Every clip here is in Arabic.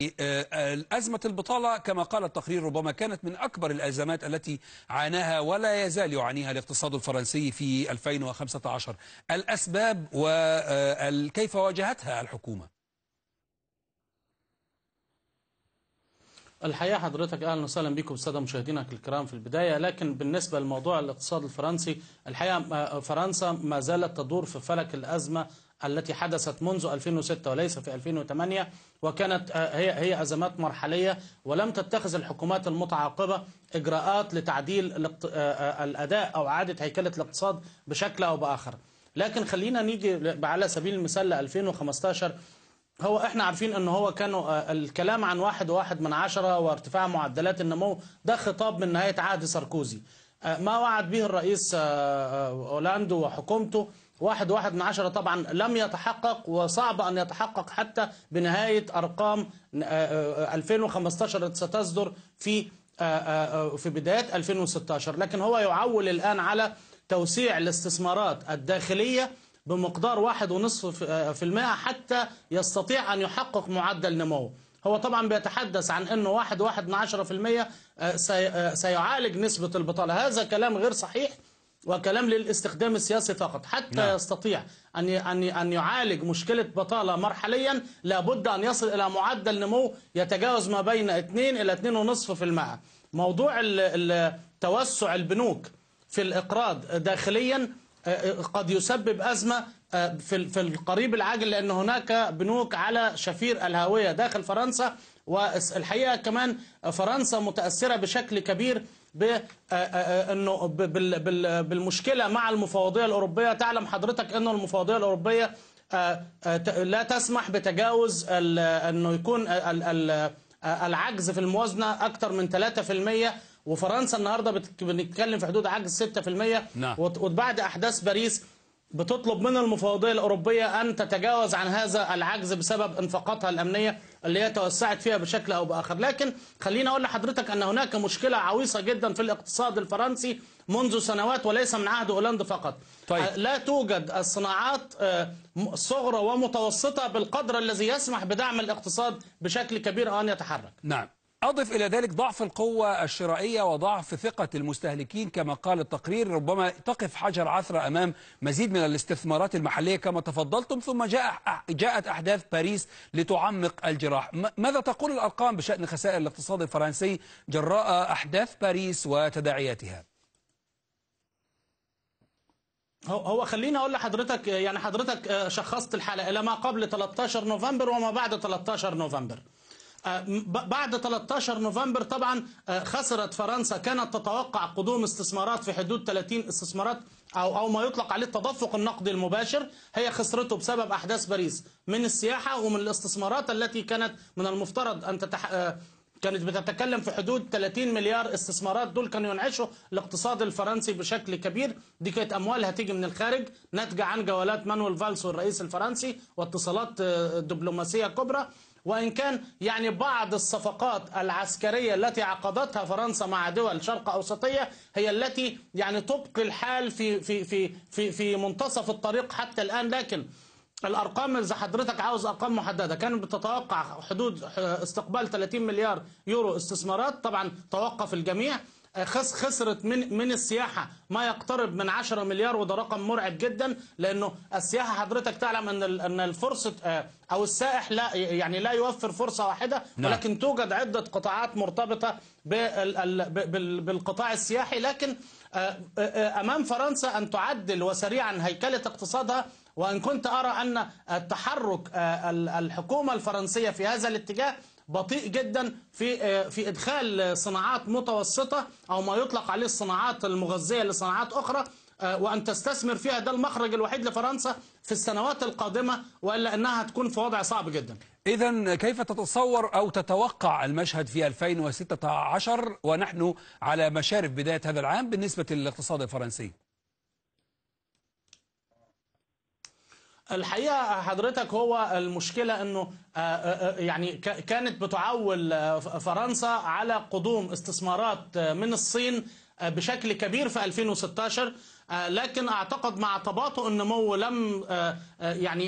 إيه، آه، أزمة البطالة كما قال التقرير ربما كانت من أكبر الأزمات التي عاناها ولا يزال يعانيها الاقتصاد الفرنسي في 2015 الأسباب وكيف آه، واجهتها الحكومة الحقيقة حضرتك أهلا وسهلا بكم سادة مشاهدينا الكرام في البداية لكن بالنسبة لموضوع الاقتصاد الفرنسي الحقيقة آه، فرنسا ما زالت تدور في فلك الأزمة التي حدثت منذ 2006 وليس في 2008 وكانت آه، هي هي أزمات مرحلية ولم تتخذ الحكومات المتعاقبة إجراءات لتعديل آه، آه، الأداء أو إعادة هيكلة الاقتصاد بشكل أو بآخر لكن خلينا نيجي على سبيل المثال ل 2015 هو احنا عارفين ان هو كانوا الكلام عن واحد واحد من عشرة وارتفاع معدلات النمو ده خطاب من نهاية عهد ساركوزي ما وعد به الرئيس اولاندو وحكومته واحد واحد من عشرة طبعا لم يتحقق وصعب أن يتحقق حتى بنهاية أرقام 2015 آه، آه، ستصدر في آه، في بداية 2016 لكن هو يعول الآن على توسيع الاستثمارات الداخلية بمقدار واحد ونصف في المائة حتى يستطيع أن يحقق معدل نمو هو طبعا بيتحدث عن انه واحد واحد من عشرة في المية سيعالج نسبة البطالة هذا كلام غير صحيح وكلام للاستخدام السياسي فقط حتى نعم. يستطيع أن أن أن يعالج مشكلة بطالة مرحليا لابد أن يصل إلى معدل نمو يتجاوز ما بين 2 إلى 2.5% موضوع توسع البنوك في الإقراض داخليا آه، آه، قد يسبب أزمة آه، في القريب العاجل لأن هناك بنوك على شفير الهاوية داخل فرنسا والحقيقة كمان فرنسا متأثرة بشكل كبير بانه آه، آه، بالمشكله مع المفوضيه الاوروبيه تعلم حضرتك انه المفوضيه الاوروبيه آه، لا تسمح بتجاوز انه يكون العجز في الموازنه اكثر من 3% وفرنسا النهارده بنتكلم في حدود عجز 6% نعم. وبعد احداث باريس بتطلب من المفوضية الأوروبية أن تتجاوز عن هذا العجز بسبب انفاقاتها الأمنية اللي هي توسعت فيها بشكل أو بآخر لكن خليني أقول لحضرتك أن هناك مشكلة عويصة جدا في الاقتصاد الفرنسي منذ سنوات وليس من عهد هولندا فقط طيب. أه، لا توجد الصناعات أه، صغرى ومتوسطة بالقدر الذي يسمح بدعم الاقتصاد بشكل كبير أن يتحرك نعم أضف إلى ذلك ضعف القوة الشرائية وضعف ثقة المستهلكين كما قال التقرير ربما تقف حجر عثرة أمام مزيد من الاستثمارات المحلية كما تفضلتم ثم جاء جاءت أحداث باريس لتعمق الجراح ماذا تقول الأرقام بشأن خسائر الاقتصاد الفرنسي جراء أحداث باريس وتداعياتها؟ هو خليني اقول لحضرتك يعني حضرتك شخصت الحاله الى ما قبل 13 نوفمبر وما بعد 13 نوفمبر آه، بعد 13 نوفمبر طبعا آه، خسرت فرنسا كانت تتوقع قدوم استثمارات في حدود 30 استثمارات او او ما يطلق عليه التدفق النقدي المباشر هي خسرته بسبب احداث باريس من السياحه ومن الاستثمارات التي كانت من المفترض ان تتح... آه، كانت بتتكلم في حدود 30 مليار استثمارات دول كانوا ينعشوا الاقتصاد الفرنسي بشكل كبير دي كانت اموال هتيجي من الخارج ناتجه عن جولات مانويل فالس والرئيس الفرنسي واتصالات دبلوماسيه كبرى وإن كان يعني بعض الصفقات العسكرية التي عقدتها فرنسا مع دول شرق أوسطية هي التي يعني تبقي الحال في في في في في منتصف الطريق حتى الآن لكن الارقام اذا حضرتك عاوز ارقام محدده كانت بتتوقع حدود آه، استقبال 30 مليار يورو استثمارات طبعا توقف الجميع خسرت من من السياحة ما يقترب من 10 مليار وده رقم مرعب جدا لأنه السياحة حضرتك تعلم أن أن الفرصة آه، أو السائح لا يعني لا يوفر فرصة واحدة نعم. ولكن توجد عدة قطاعات مرتبطة بالقطاع السياحي لكن آه، آه، أمام فرنسا أن تعدل وسريعا هيكلة اقتصادها وإن كنت أرى أن التحرك الحكومة الفرنسية في هذا الاتجاه بطيء جدا في آه، في ادخال صناعات متوسطه او ما يطلق عليه الصناعات المغذيه لصناعات اخرى آه، وأن تستثمر فيها ده المخرج الوحيد لفرنسا في السنوات القادمة وإلا أنها تكون في وضع صعب جدا إذا كيف تتصور أو تتوقع المشهد في 2016 ونحن على مشارف بداية هذا العام بالنسبة للاقتصاد الفرنسي؟ الحقيقه حضرتك هو المشكله انه آه، آه، آه، يعني كانت بتعول فرنسا على قدوم استثمارات من الصين بشكل كبير في 2016 لكن اعتقد مع تباطؤ النمو لم يعني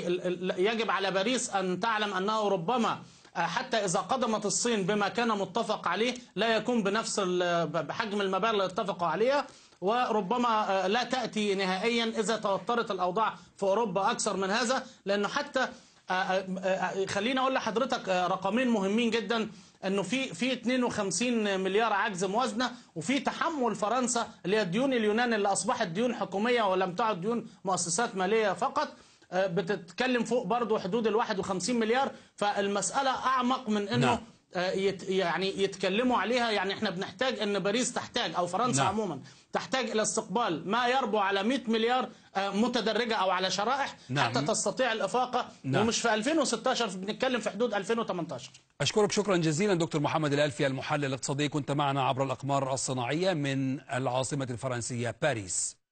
يجب على باريس ان تعلم انه ربما حتى إذا قدمت الصين بما كان متفق عليه لا يكون بنفس بحجم المبالغ اللي اتفقوا عليها وربما آه، لا تأتي نهائيا إذا توترت الأوضاع في أوروبا أكثر من هذا لأنه حتى آه، آه، خليني أقول لحضرتك رقمين مهمين جدا انه في في 52 مليار عجز موازنه وفي تحمل فرنسا اللي هي الديون اليونان اللي اصبحت ديون حكوميه ولم تعد ديون مؤسسات ماليه فقط بتتكلم فوق برضه حدود ال 51 مليار فالمساله اعمق من انه نعم. يت يعني يتكلموا عليها يعني احنا بنحتاج ان باريس تحتاج او فرنسا نعم. عموما تحتاج الى استقبال ما يربو على 100 مليار آه، متدرجه او على شرائح نعم. حتى تستطيع الافاقه نعم. ومش في 2016 بنتكلم في حدود 2018 اشكرك شكرا جزيلا دكتور محمد الالفي المحلل الاقتصادي كنت معنا عبر الاقمار الصناعيه من العاصمه الفرنسيه باريس